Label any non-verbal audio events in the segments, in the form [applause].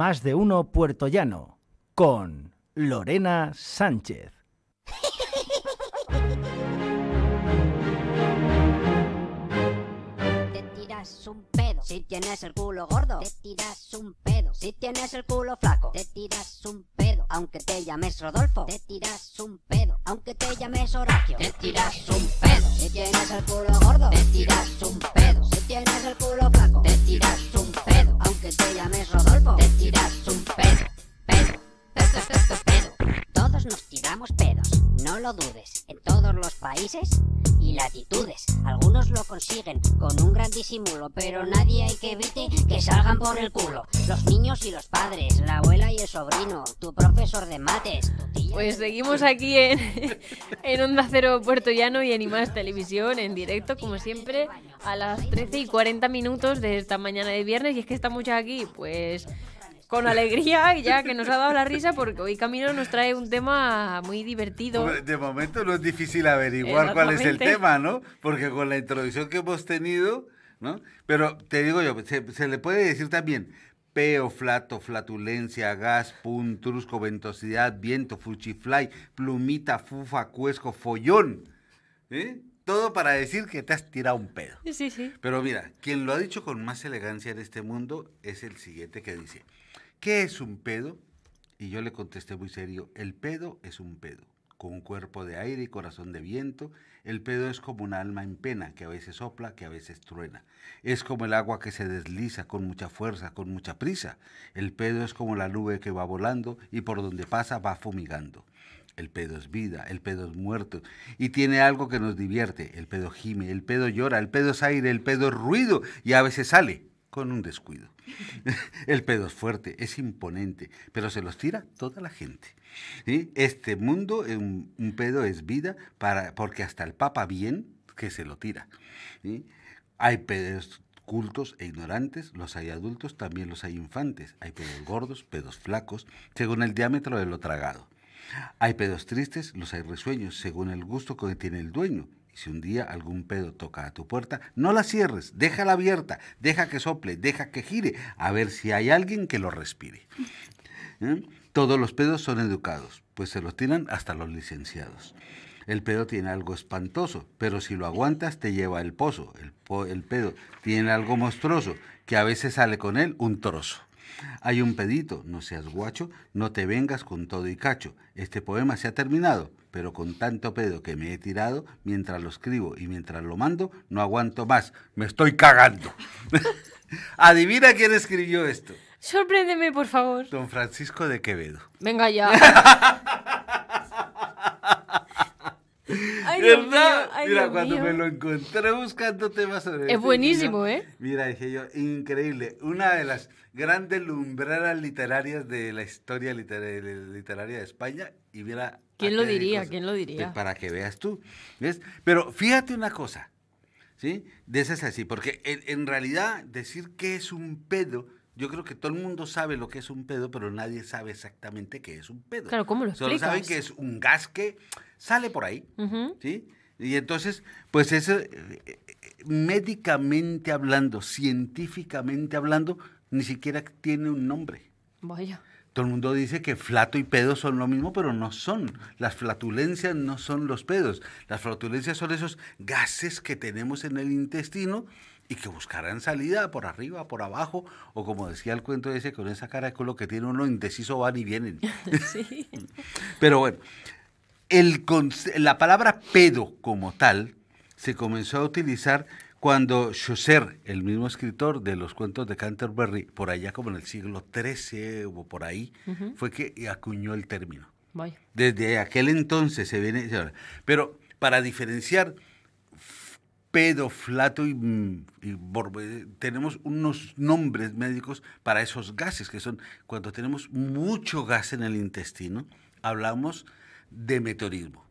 Más de uno puerto llano con Lorena Sánchez. Te tiras un pedo si tienes el culo gordo. Te tiras un pedo si tienes el culo flaco. Te tiras un pedo aunque te llames Rodolfo. Te tiras un pedo aunque te llames Horacio. Te tiras un pedo si tienes el culo gordo. Te tiras un pedo si tienes el culo flaco. Te tiras un pedo aunque te llames Rodolfo. Te lo dudes, en todos los países y latitudes. Algunos lo consiguen con un gran disimulo, pero nadie hay que evite que salgan por el culo. Los niños y los padres, la abuela y el sobrino, tu profesor de mates, tu tía. Pues seguimos aquí en, [laughs] en Onda Cero Puerto Llano y en Imas Televisión, en directo, como siempre, a las 13 y 40 minutos de esta mañana de viernes. Y es que estamos ya aquí, pues con alegría ya que nos ha dado la risa porque hoy Camino nos trae un tema muy divertido. de momento no es difícil averiguar cuál es el tema, ¿no? Porque con la introducción que hemos tenido, ¿no? Pero te digo yo, se, le puede decir también peo, flato, flatulencia, gas, puntrusco, ventosidad, viento, fuchifly, plumita, fufa, cuesco, follón. ¿Eh? todo para decir que te has tirado un pedo. Sí, sí. Pero mira, quien lo ha dicho con más elegancia en este mundo es el siguiente que dice, ¿qué es un pedo? Y yo le contesté muy serio, el pedo es un pedo, con un cuerpo de aire y corazón de viento. El pedo es como un alma en pena, que a veces sopla, que a veces truena. Es como el agua que se desliza con mucha fuerza, con mucha prisa. El pedo es como la nube que va volando y por donde pasa va fumigando. El pedo es vida, el pedo es muerto y tiene algo que nos divierte. El pedo gime, el pedo llora, el pedo es aire, el pedo es ruido y a veces sale con un descuido. [laughs] El pedo es fuerte, es imponente, pero se los tira toda la gente. Este mundo, eh, un, un, pedo es vida, para, porque hasta el Papa bien que se lo tira. Hay pedos cultos e ignorantes, los hay adultos, también los hay infantes. Hay pedos gordos, pedos flacos, según el diámetro de lo tragado. Hay pedos tristes, los hay risueños, según el gusto que tiene el dueño si un día algún pedo toca a tu puerta, no la cierres, déjala abierta, deja que sople, deja que gire, a ver si hay alguien que lo respire. [laughs] ¿Eh? Todos los pedos son educados, pues se los tiran hasta los licenciados. El pedo tiene algo espantoso, pero si lo aguantas te lleva al pozo. El, el pedo tiene algo monstruoso, que a veces sale con él un trozo. Hay un pedito, no seas guacho, no te vengas con todo y cacho. Este poema se ha terminado pero con tanto pedo que me he tirado, mientras lo escribo y mientras lo mando, no aguanto más. Me estoy cagando. [laughs] Adivina quién escribió esto. Sorpréndeme, por favor. Don Francisco de Quevedo. Venga ya. [laughs] ¿Verdad? Mira, cuando me lo encontré buscando temas sobre Es este buenísimo, ¿eh? Mira, dije yo, increíble. Una de las grandes lumbreras literarias de la historia literaria, de España. Y mira. ¿Quién lo diría? ¿Quién lo diría? Pues, para que veas tú. ¿ves? Pero fíjate una cosa, ¿sí? De esas así, porque en, realidad decir que es un pedo. Yo creo que todo el mundo sabe lo que es un pedo, pero nadie sabe exactamente qué es un pedo. Claro, ¿cómo lo explicas? Solo saben que es un gas que sale por ahí, ¿sí? Y entonces, pues eso, eh, médicamente hablando, científicamente hablando, ni siquiera tiene un nombre. Vaya. Todo el mundo dice que flato y pedo son lo mismo, pero no son. Las flatulencias no son los pedos. Las flatulencias son esos gases que tenemos en el intestino y que buscarán salida por arriba, por abajo, o como decía el cuento ese, con esa cara de culo que tiene uno indeciso van y vienen. [laughs] sí. pero bueno, la palabra pedo como tal se comenzó a utilizar cuando Chaucer, el mismo escritor de los cuentos de Canterbury, por allá como en el siglo XIII o por ahí, fue que acuñó el término. Desde aquel entonces se viene... Pero para diferenciar pedo, flato y, mm, eh, tenemos unos nombres médicos para esos gases, que son cuando tenemos mucho gas en el intestino, hablamos de meteorismo.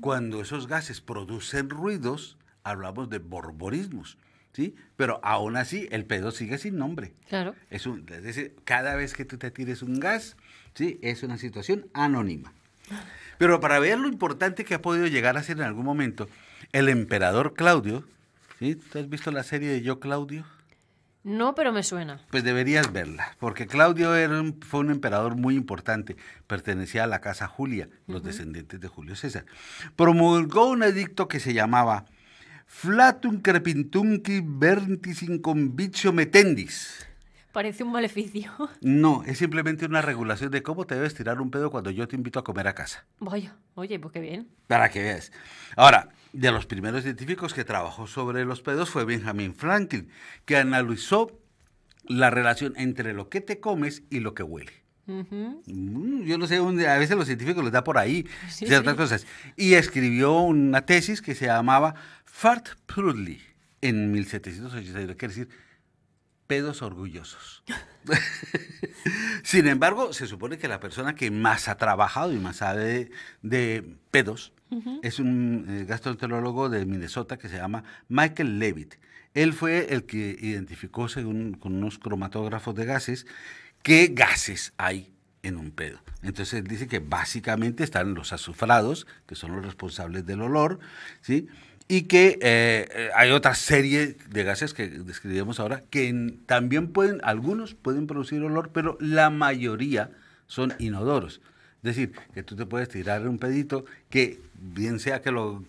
Cuando esos gases producen ruidos, hablamos de borborismos. ¿Sí? Pero aún así, el pedo sigue sin nombre. Claro. Es, un, es decir, cada vez que tú te tires un gas, ¿sí? Es una situación anónima. Pero para ver lo importante que ha podido llegar a ser en algún momento el emperador Claudio, ¿sí? ¿Tú has visto la serie de Yo Claudio? No, pero me suena. Pues deberías verla, porque Claudio fue un emperador muy importante, pertenecía a la casa Julia, los descendientes de Julio César. Promulgó un edicto que se llamaba Flatum qui vertis convicio metendis. Parece un maleficio. [laughs] No, es simplemente una regulación de cómo te debes tirar un pedo cuando yo te invito a comer a casa. Vaya, oye, pues qué bien. Para que veas. Ahora, de los primeros científicos que trabajó sobre los pedos fue Benjamin Franklin, que analizó la relación entre lo que te comes y lo que huele. Mm, yo no sé, a veces los científicos les da por ahí ciertas cosas. Y escribió una tesis que se llamaba Fart Prudley en 1782, quiere decir pedos orgullosos. Sin embargo, se supone que la persona que más ha trabajado y más sabe de, pedos es un eh, gastroenterólogo de Minnesota que se llama Michael Levitt. Él fue el que identificó, según con unos cromatógrafos de gases, qué gases hay en un pedo. Entonces dice que básicamente están los azufrados, que son los responsables del olor, ¿sí? y que eh, hay otra serie de gases que describimos ahora que también pueden, algunos pueden producir olor, pero la mayoría son inodoros. Es decir, que tú te puedes tirar un pedito que bien sea que lo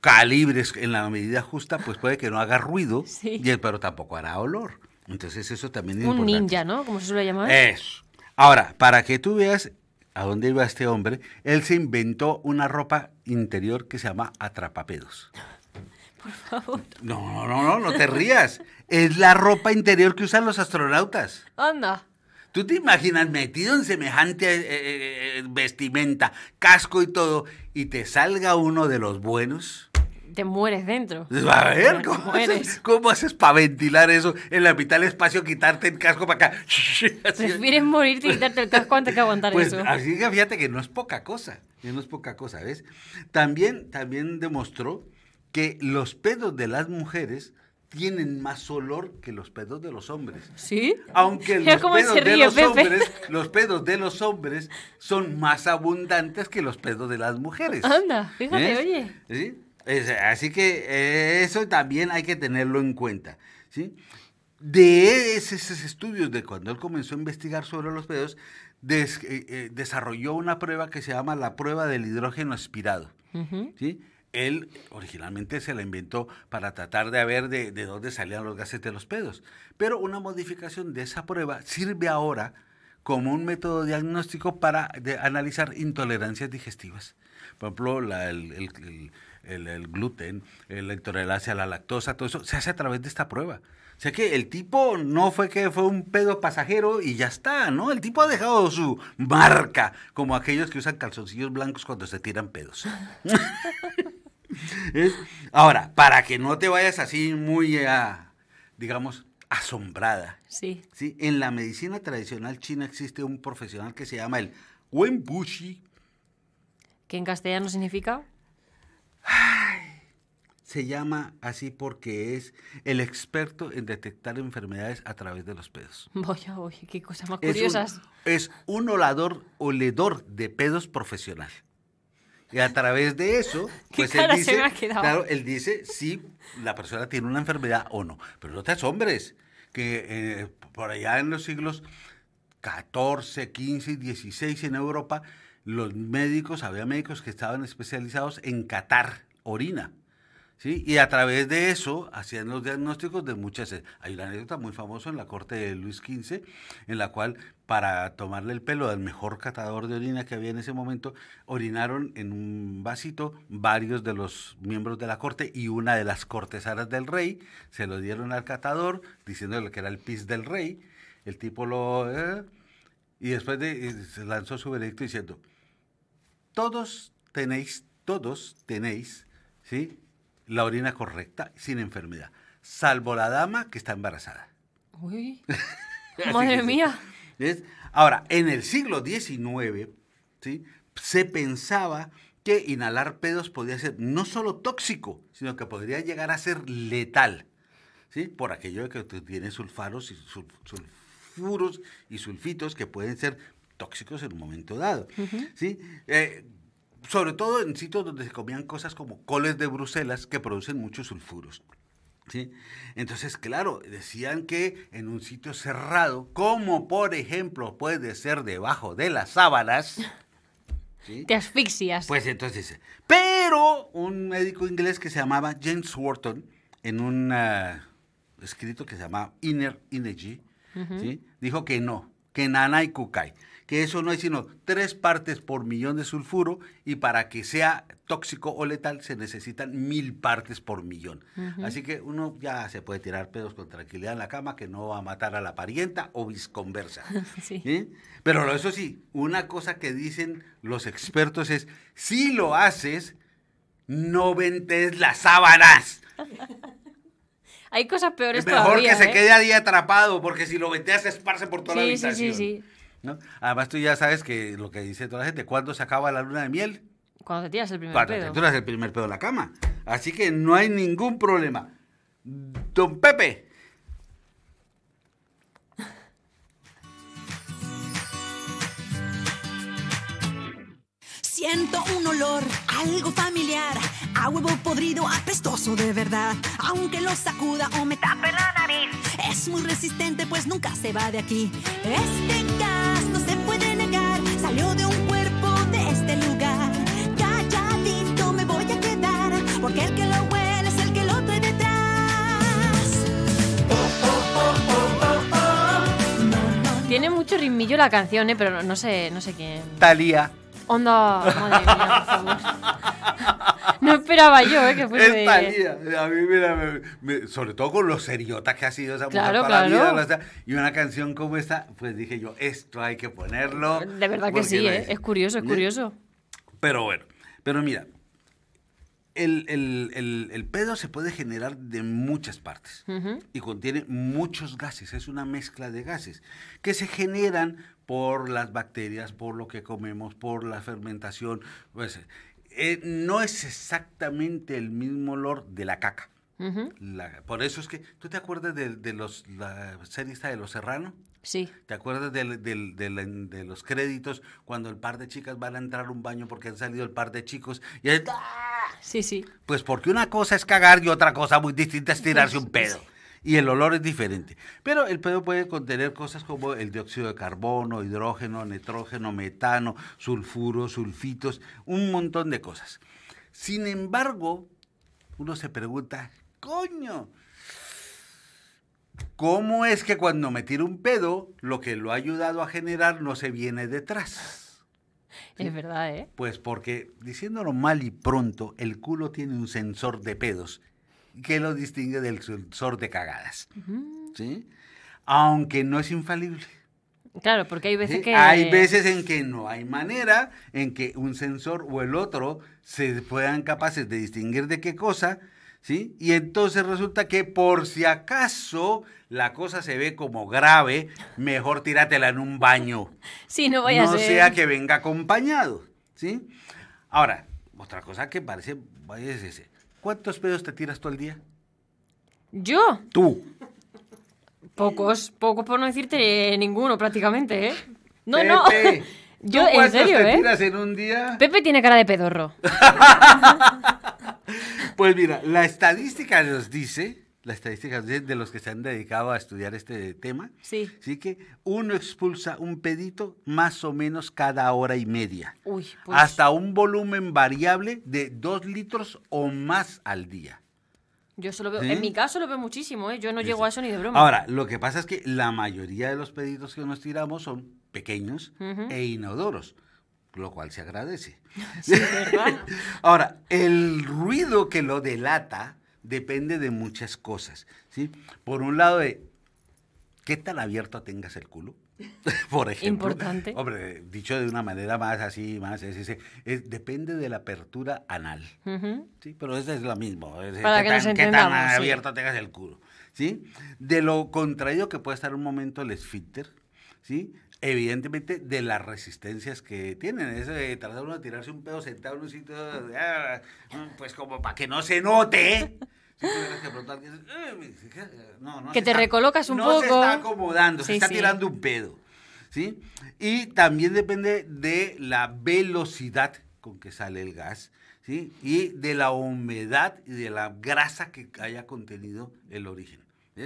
calibres en la medida justa, pues puede que no haga ruido, [laughs] y el, pero tampoco hará olor. Entonces eso también es un ninja, ¿no? Como se suele llamar. Eso. Ahora, para que tú veas a dónde iba este hombre, él se inventó una ropa interior que se llama atrapapedos. Por favor. No, no, no, no te rías. Es la ropa interior que usan los astronautas. no? ¿Tú te imaginas metido en semejante eh, eh, eh, vestimenta, casco y todo, y te salga uno de los buenos? te mueres dentro. A ver, ¿cómo, haces, para ventilar eso en la mitad del espacio, quitarte el casco para acá? [laughs] Prefieres morirte y quitarte el casco antes que aguantar pues, eso. Así que fíjate que no es poca cosa, no es poca cosa, ¿ves? También, también demostró que los pedos de las mujeres tienen más olor que los pedos de los hombres. ¿Sí? Aunque los pedos de los hombres, los pedos de los hombres son más abundantes que los pedos de las mujeres. Anda, fíjate, oye. ¿Sí? así que eh, eso también hay que tenerlo en cuenta. ¿sí? De esos estudios, de cuando él comenzó a investigar sobre los pedos, eh, eh, desarrolló una prueba que se llama la prueba del hidrógeno aspirado. ¿sí? Él originalmente se la inventó para tratar de ver de, dónde salían los gases de los pedos. Pero una modificación de esa prueba sirve ahora como un método diagnóstico para analizar intolerancias digestivas. Por ejemplo, el el, gluten, eh, la intolerancia la lactosa, todo eso se hace a través de esta prueba. O sea que el tipo no fue que fue un pedo pasajero y ya está, ¿no? El tipo ha dejado su marca, como aquellos que usan calzoncillos blancos cuando se tiran pedos. [laughs] ahora, para que no te vayas así muy, ah, digamos, asombrada. Sí. sí. En la medicina tradicional china existe un profesional que se llama el Wenbushi. ¿Que en castellano significa? Ay, se llama así porque es el experto en detectar enfermedades a través de los pedos. Vaya, oye, qué cosa más curiosas. Es un, es olador, oledor de pedos profesional. Y a través de eso, [laughs] pues él dice, claro, él dice si la persona tiene una enfermedad o no. Pero no hombres, hombres que eh, por allá en los siglos 14, 15 y 16 en Europa, los médicos, había médicos que estaban especializados en catar orina. ¿Sí? Y a través de eso hacían los diagnósticos de muchas. Hay una anécdota muy famosa en la corte de Luis XV, en la cual, para tomarle el pelo al mejor catador de orina que había en ese momento, orinaron en un vasito varios de los miembros de la corte y una de las cortesanas del rey. Se lo dieron al catador, diciéndole que era el pis del rey el tipo lo... Eh, y después se lanzó su veredicto diciendo, todos tenéis, todos tenéis, ¿sí? La orina correcta, sin enfermedad, salvo la dama que está embarazada. Uy, [laughs] madre mía. Ahora, en el siglo XIX, ¿sí? Se pensaba que inhalar pedos podía ser no solo tóxico, sino que podría llegar a ser letal, ¿sí? Por aquello que tiene sulfaros y sulfuros y sulfitos que pueden ser tóxicos en un momento dado. ¿sí? Eh, sobre todo en sitios donde se comían cosas como coles de Bruselas que producen muchos sulfuros. ¿Sí? Entonces, claro, decían que en un sitio cerrado, como por ejemplo puede ser debajo de las sábanas, [laughs] ¿sí? te asfixias. Pues entonces, pero un médico inglés que se llamaba James Wharton, en un ah, escrito que se llamaba Inner Energy, Dijo que no, que nana y cucay, que eso no es sino tres partes por millón de sulfuro y para que sea tóxico o letal se necesitan mil partes por millón. Así que uno ya se puede tirar pedos con tranquilidad en la cama que no va a matar a la parienta o visconversa. [laughs] Pero eso sí, una cosa que dicen los expertos es, si lo haces, no vendes las sábanas. [laughs] Hay cosas peores es mejor que se ¿eh? quede ahí atrapado, porque si lo veteas se esparce por toda la habitación. Sí, sí, sí. ¿no? Además, tú ya sabes que lo que dice toda la gente, ¿cuándo se acaba la luna de miel? Cuando te tiras el primer pedo. Cuando te tiras el primer pedo en la cama. Así que no hay ningún problema. Don Pepe, Siento un olor, algo familiar, a huevo podrido, apestoso de verdad. Aunque lo sacuda o me tape la nariz, es muy resistente, pues nunca se va de aquí. Este gas no se puede negar, salió de un cuerpo de este lugar. Calladito me voy a quedar, porque el que lo huele es el que lo trae detrás. Tiene mucho ritmillo la canción, ¿eh? pero no sé, no sé quién. Talía. Onda, madre mía, No esperaba yo eh, que fuese. de a mí, mira, sobre todo con los seriotas que ha sido esa mujer para claro. la vida. y una canción como esta, pues dije yo, esto hay que ponerlo. De verdad que sí, eh. es curioso, es curioso. Pero bueno, pero mira, el, pedo se puede generar de muchas partes y contiene muchos gases, es una mezcla de gases que se generan por las bacterias, por lo que comemos, por la fermentación. Pues, eh, no es exactamente el mismo olor de la caca. por eso es que, ¿tú te acuerdas de, los, la serie de Los Serrano? Sí. ¿Te acuerdas de los créditos cuando el par de chicas van a entrar a un baño porque han salido el par de chicos y ah"? Sí, sí. Pues porque una cosa es cagar y otra cosa muy distinta es tirarse un pedo. Y el olor es diferente. Pero el pedo puede contener cosas como el dióxido de carbono, hidrógeno, nitrógeno, metano, sulfuro, sulfitos, un montón de cosas. Sin embargo, uno se pregunta, coño, ¿Cómo es que cuando me tiro un pedo, lo que lo ha ayudado a generar no se viene detrás? Es verdad, ¿eh? Pues porque, diciéndolo mal y pronto, el culo tiene un sensor de pedos que lo distingue del sensor de cagadas. ¿Sí? Aunque no es infalible. Claro, porque hay veces que... Hay veces en que no hay manera en que un sensor o el otro se puedan capaces de distinguir de qué cosa, ¿sí? Y entonces resulta que por si acaso la cosa se ve como grave, mejor tíratela en un baño. Sí, no voy a No sea que venga acompañado, ¿sí? Ahora, otra cosa que parece, ese. ¿cuántos pedos te tiras todo el día? ¿Yo? Tú. Pocos, pocos por no decirte ninguno prácticamente, ¿eh? No, no. [laughs] Yo, ¿tú te ¿eh? tiras en un día? Pepe tiene cara de pedorro. [laughs] Pues mira, la estadística nos dice, la estadística de los que se han dedicado a estudiar este tema, sí. sí que uno expulsa un pedito más o menos cada hora y media, pues. hasta un volumen variable de dos litros o más al día. Yo solo veo, en mi caso lo veo muchísimo, ¿eh? yo no llego a eso ni de broma. Ahora, lo que pasa es que la mayoría de los peditos que nos tiramos son pequeños e inodoros lo cual se agradece. [laughs] [laughs] Ahora, el ruido que lo delata depende de muchas cosas, ¿sí? Por un lado de qué tan abierto tengas el culo, [laughs] por ejemplo. Importante. Hombre, dicho de una manera más así, más ese, depende de la apertura anal, ¿sí? Pero eso es lo mismo, es, Para qué, que tan, qué tan abierto tengas el culo, ¿sí? De lo contrario que puede estar un momento el esfínter, ¿sí? evidentemente de las resistencias que tienen. Es de tratar uno de tirarse un pedo sentado en un sitio, ah, mm, pues como para que no se note. ¿eh? que, te recolocas un poco. No se está acomodando, se está tirando un pedo. ¿sí? Y también depende de la velocidad con que sale el gas. ¿Sí? y de la humedad y de la grasa que haya contenido el origen.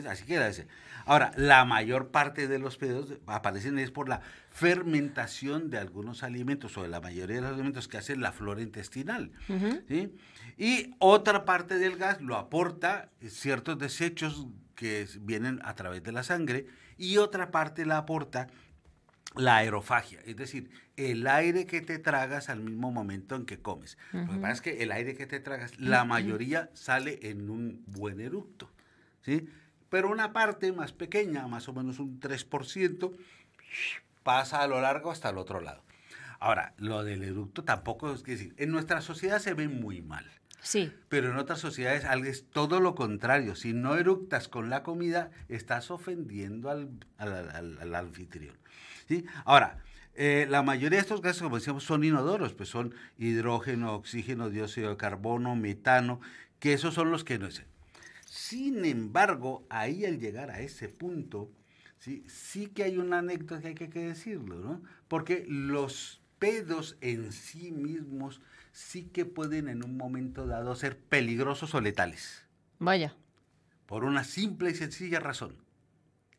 Así queda ese. Ahora, la mayor parte de los pedos aparecen es por la fermentación de algunos alimentos o de la mayoría de los alimentos que hace la flora intestinal. Y otra parte del gas lo aporta ciertos desechos que vienen a través de la sangre y otra parte la aporta la aerofagia, es decir, el aire que te tragas al mismo momento en que comes. Lo que pasa es que el aire que te tragas, la mayoría sale en un buen eructo, ¿sí? pero una parte más pequeña, más o menos un 3%, pasa a lo largo hasta el otro lado. Ahora, lo del eructo tampoco es que decir, en nuestra sociedad se ve muy mal. Sí. Pero en otras sociedades es todo lo contrario. Si no eructas con la comida, estás ofendiendo al, anfitrión. Ahora, eh, la mayoría de estos gases, como decíamos, son inodoros, pues son hidrógeno, oxígeno, dióxido de carbono, metano, que esos son los que no es sin embargo, ahí al llegar a ese punto, sí, sí que hay una anécdota que hay que, que decirlo, ¿no? Porque los pedos en sí mismos sí que pueden en un momento dado ser peligrosos o letales. Vaya. Por una simple y sencilla razón.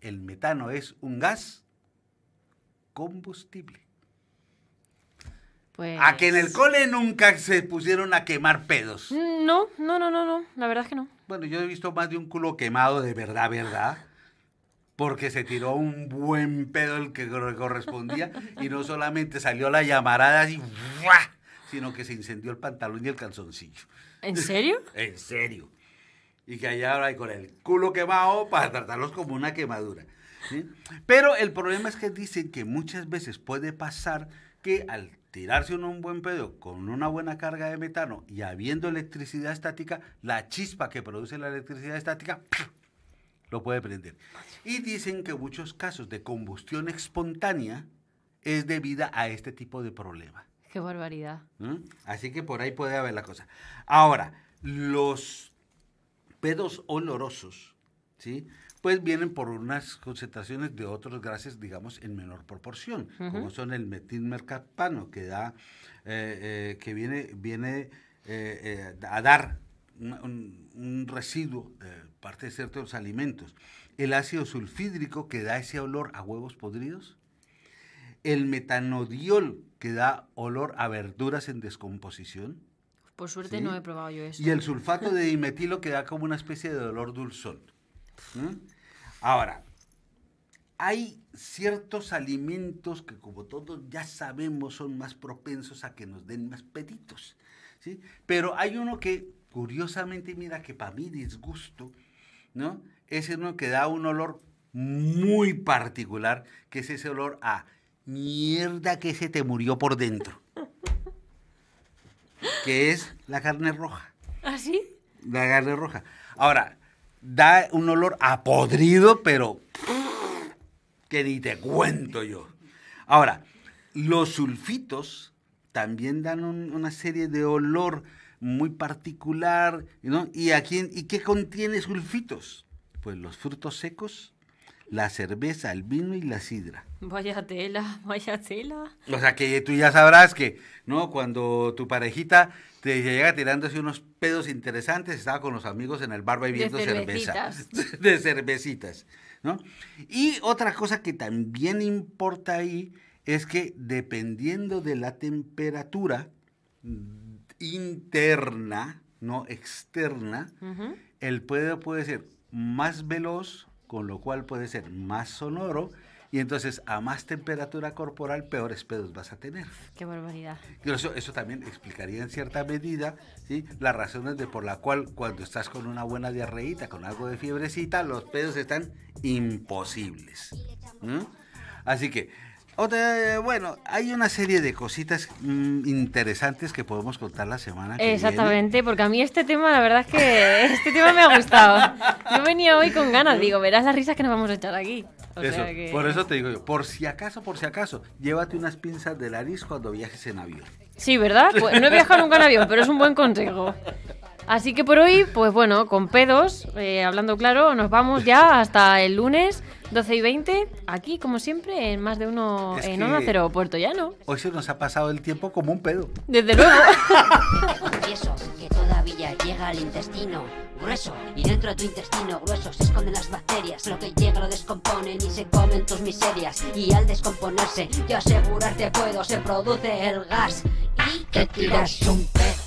El metano es un gas combustible. Pues. A que en el cole nunca se pusieron a quemar pedos. No, no, no, no, no. La verdad es que no. Bueno, yo he visto más de un culo quemado de verdad, verdad. Porque se tiró un buen pedo el que correspondía. y no solamente salió la llamarada así, sino que se incendió el pantalón y el calzoncillo. ¿En serio? [laughs] en serio. Y que allá ahora hay con el culo quemado para tratarlos como una quemadura. Pero el problema es que dicen que muchas veces puede pasar que al tirarse un buen pedo con una buena carga de metano y habiendo electricidad estática, la chispa que produce la electricidad estática lo puede prender. Y dicen que muchos casos de combustión espontánea es debida a este tipo de problema. Qué barbaridad. ¿Mm? Así que por ahí puede haber la cosa. Ahora, los pedos olorosos, ¿sí? pues vienen por unas concentraciones de otros gases, digamos, en menor proporción, como son el metilmercapano, que da, eh, eh, que viene, viene eh, a dar un, residuo de parte de ciertos alimentos, el ácido sulfídrico, que da ese olor a huevos podridos, el metanodiol, que da olor a verduras en descomposición, por suerte no he probado yo eso. Y el sulfato de dimetilo que da como una especie de olor dulzón. ¿Mm? Ahora, hay ciertos alimentos que como todos ya sabemos son más propensos a que nos den más peditos, ¿sí? Pero hay uno que curiosamente, mira que para mí disgusto, ¿no? Es uno que da un olor muy particular, que es ese olor a mierda que se te murió por dentro. [laughs] que es la carne roja. ¿Ah, sí? La carne roja. Ahora, da un olor a podrido, pero que ni te cuento yo. Ahora, los sulfitos también dan una serie de olor muy particular, ¿no? ¿Y, ¿Y qué contiene sulfitos? Pues los frutos secos, la cerveza, el vino y la sidra. Vaya tela, vaya tela. O sea que tú ya sabrás que, ¿no? Cuando tu parejita te llega tirándose unos pedos interesantes, estaba con los amigos en el bar bebiendo viendo cerveza. [laughs] De cervecitas, ¿no? Y otra cosa que también importa ahí es que dependiendo de la temperatura interna, no externa, el pedo puede ser más veloz con lo cual puede ser más sonoro y entonces a más temperatura corporal peores pedos vas a tener. Qué barbaridad. Eso, también explicaría en cierta medida ¿sí? las razones de por la cual cuando estás con una buena diarreíta, con algo de fiebrecita, los pedos están imposibles. Así que eh, bueno, hay una serie de cositas mm, interesantes que podemos contar la semana que Exactamente, porque a mí este tema, la verdad es que [laughs] este tema me ha gustado. Yo venía hoy con ganas, digo, verás las risas que nos vamos a echar aquí. Por eso te digo yo, por si acaso, por si acaso, llévate unas pinzas de nariz cuando viajes en avión. Sí, ¿verdad? Pues, no he viajado nunca en avión, pero es un buen consejo. Así que por hoy, pues bueno, con pedos, eh, hablando claro, nos vamos ya hasta el lunes 12 y 20, aquí como siempre, en más de uno en Onda Cero Puerto Llano. Hoy se nos ha pasado el tiempo como un pedo. Desde luego. confieso [laughs] que todavía llega al intestino grueso y dentro de tu intestino grueso se esconden las bacterias. Lo que llega lo descomponen y se comen tus miserias. Y al descomponerse, yo asegurarte puedo, se produce el gas y te tiras un pez.